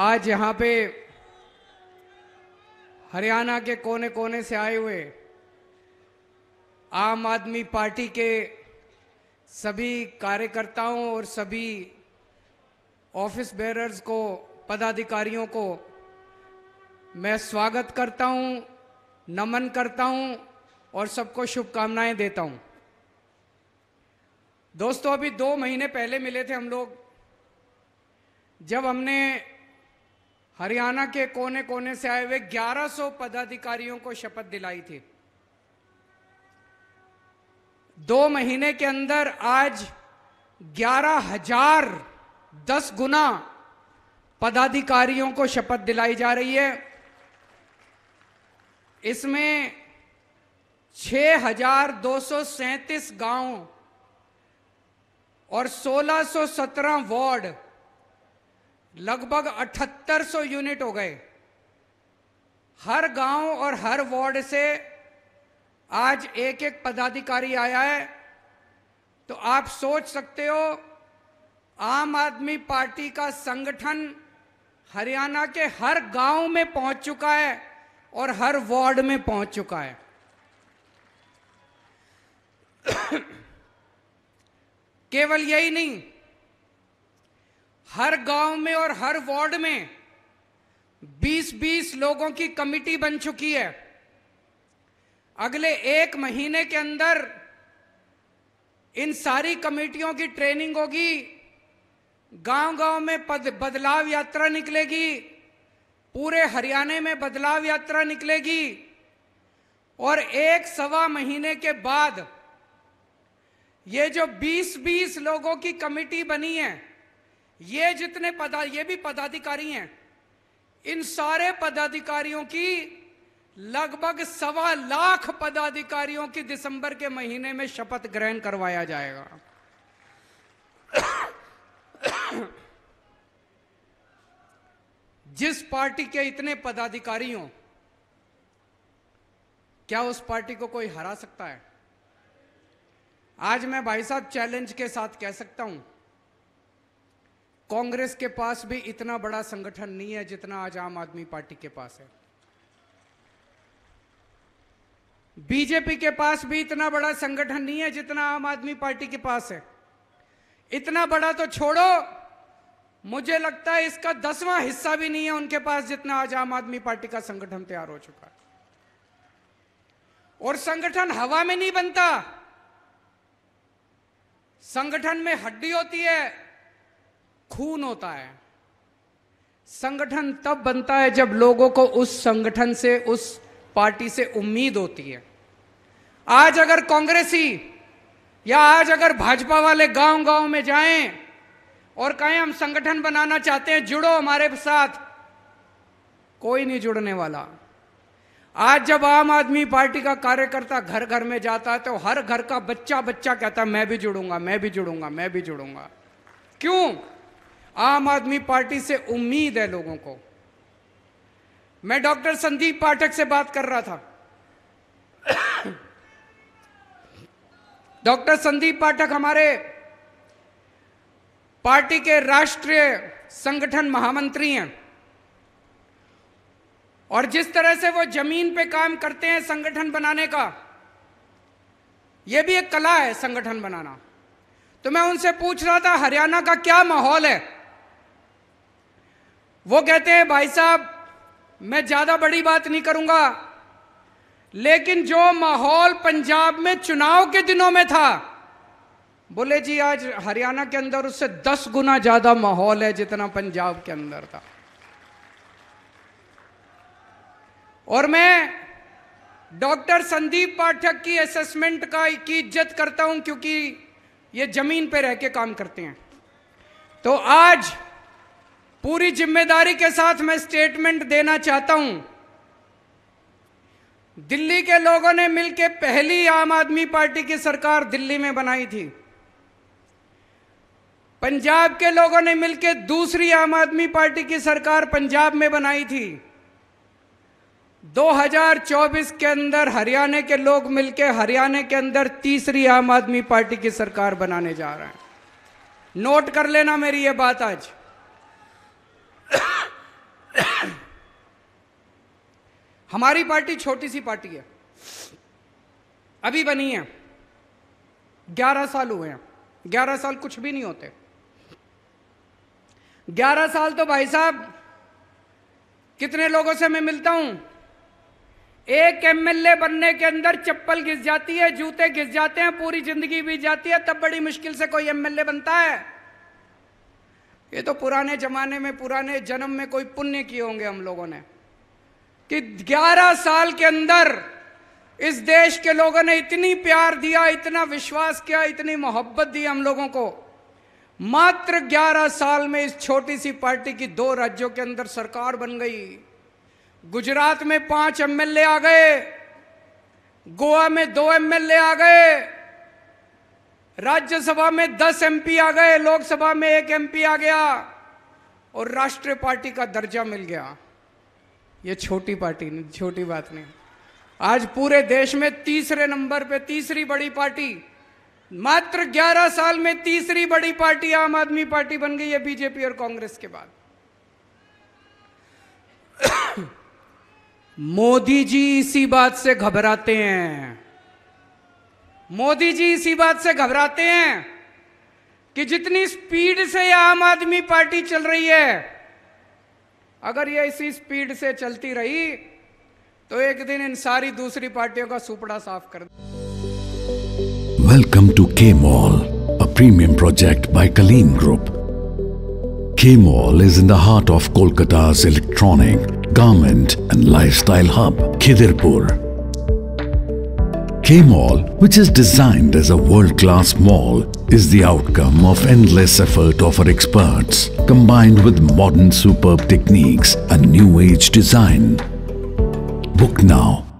आज यहाँ पे हरियाणा के कोने कोने से आए हुए आम आदमी पार्टी के सभी कार्यकर्ताओं और सभी ऑफिस बेरर्स को पदाधिकारियों को मैं स्वागत करता हूँ नमन करता हूँ और सबको शुभकामनाएं देता हूँ दोस्तों अभी दो महीने पहले मिले थे हम लोग जब हमने हरियाणा के कोने कोने से आए हुए 1100 पदाधिकारियों को शपथ दिलाई थी दो महीने के अंदर आज ग्यारह हजार दस गुना पदाधिकारियों को शपथ दिलाई जा रही है इसमें छह हजार दो सौ सैंतीस गांव और सोलह सौ सत्रह वार्ड लगभग 7800 यूनिट हो गए हर गांव और हर वार्ड से आज एक एक पदाधिकारी आया है तो आप सोच सकते हो आम आदमी पार्टी का संगठन हरियाणा के हर गांव में पहुंच चुका है और हर वार्ड में पहुंच चुका है केवल यही नहीं हर गांव में और हर वार्ड में 20-20 लोगों की कमिटी बन चुकी है अगले एक महीने के अंदर इन सारी कमेटियों की ट्रेनिंग होगी गांव गांव में पद, बदलाव यात्रा निकलेगी पूरे हरियाणा में बदलाव यात्रा निकलेगी और एक सवा महीने के बाद ये जो 20-20 लोगों की कमेटी बनी है ये जितने पदा ये भी पदाधिकारी हैं इन सारे पदाधिकारियों की लगभग सवा लाख पदाधिकारियों की दिसंबर के महीने में शपथ ग्रहण करवाया जाएगा जिस पार्टी के इतने पदाधिकारी हों क्या उस पार्टी को कोई हरा सकता है आज मैं भाई साहब चैलेंज के साथ कह सकता हूं कांग्रेस के पास भी इतना बड़ा संगठन नहीं है जितना आज आम आदमी पार्टी के पास है बीजेपी के पास भी इतना बड़ा संगठन नहीं है जितना आम आदमी पार्टी के पास है इतना बड़ा तो छोड़ो मुझे लगता है इसका दसवां हिस्सा भी नहीं है उनके पास जितना आज आम आदमी पार्टी का संगठन तैयार हो चुका है और संगठन हवा में नहीं बनता संगठन में हड्डी होती है खून होता है संगठन तब बनता है जब लोगों को उस संगठन से उस पार्टी से उम्मीद होती है आज अगर कांग्रेसी या आज अगर भाजपा वाले गांव गांव में जाएं और कहें हम संगठन बनाना चाहते हैं जुड़ो हमारे साथ कोई नहीं जुड़ने वाला आज जब आम आदमी पार्टी का कार्यकर्ता घर घर में जाता है तो हर घर का बच्चा बच्चा कहता है मैं भी जुड़ूंगा मैं भी जुड़ूंगा मैं भी जुड़ूंगा क्यों आम आदमी पार्टी से उम्मीद है लोगों को मैं डॉक्टर संदीप पाठक से बात कर रहा था डॉक्टर संदीप पाठक हमारे पार्टी के राष्ट्रीय संगठन महामंत्री हैं और जिस तरह से वो जमीन पे काम करते हैं संगठन बनाने का ये भी एक कला है संगठन बनाना तो मैं उनसे पूछ रहा था हरियाणा का क्या माहौल है वो कहते हैं भाई साहब मैं ज़्यादा बड़ी बात नहीं करूंगा लेकिन जो माहौल पंजाब में चुनाव के दिनों में था बोले जी आज हरियाणा के अंदर उससे दस गुना ज़्यादा माहौल है जितना पंजाब के अंदर था और मैं डॉक्टर संदीप पाठक की असेसमेंट का की इज्जत करता हूं क्योंकि ये जमीन पे रह के काम करते हैं तो आज पूरी जिम्मेदारी के साथ मैं स्टेटमेंट देना चाहता हूं दिल्ली के लोगों ने मिलकर पहली आम आदमी पार्टी की सरकार दिल्ली में बनाई थी पंजाब के लोगों ने मिलकर दूसरी आम आदमी पार्टी की सरकार पंजाब में बनाई थी 2024 के अंदर हरियाणा के लोग मिलकर हरियाणा के अंदर तीसरी आम आदमी पार्टी की सरकार बनाने जा रहे हैं नोट कर लेना मेरी यह बात आज हमारी पार्टी छोटी सी पार्टी है अभी बनी है ग्यारह साल हुए हैं ग्यारह साल कुछ भी नहीं होते ग्यारह साल तो भाई साहब कितने लोगों से मैं मिलता हूं एक एमएलए बनने के अंदर चप्पल घिस जाती है जूते घिस जाते हैं पूरी जिंदगी बीत जाती है तब बड़ी मुश्किल से कोई एमएलए बनता है ये तो पुराने जमाने में पुराने जन्म में कोई पुण्य किए होंगे हम लोगों ने कि 11 साल के अंदर इस देश के लोगों ने इतनी प्यार दिया इतना विश्वास किया इतनी मोहब्बत दी हम लोगों को मात्र 11 साल में इस छोटी सी पार्टी की दो राज्यों के अंदर सरकार बन गई गुजरात में पांच एमएलए आ गए गोवा में दो एमएलए आ गए राज्यसभा में दस एमपी आ गए लोकसभा में एक एमपी आ गया और राष्ट्रीय पार्टी का दर्जा मिल गया ये छोटी पार्टी नहीं छोटी बात नहीं आज पूरे देश में तीसरे नंबर पे तीसरी बड़ी पार्टी मात्र 11 साल में तीसरी बड़ी पार्टी आम आदमी पार्टी बन गई है बीजेपी और कांग्रेस के बाद मोदी जी इसी बात से घबराते हैं मोदी जी इसी बात से घबराते हैं कि जितनी स्पीड से आम आदमी पार्टी चल रही है अगर ये इसी स्पीड से चलती रही तो एक दिन इन सारी दूसरी पार्टियों का सुपड़ा साफ कर welcome to K mall a premium project by Kaleen group K mall is in the heart of Kolkata electronic garment and lifestyle hub Khidirpur K Mall, which is designed as a world-class mall, is the outcome of endless effort of our experts, combined with modern superb techniques and new-age design. Book now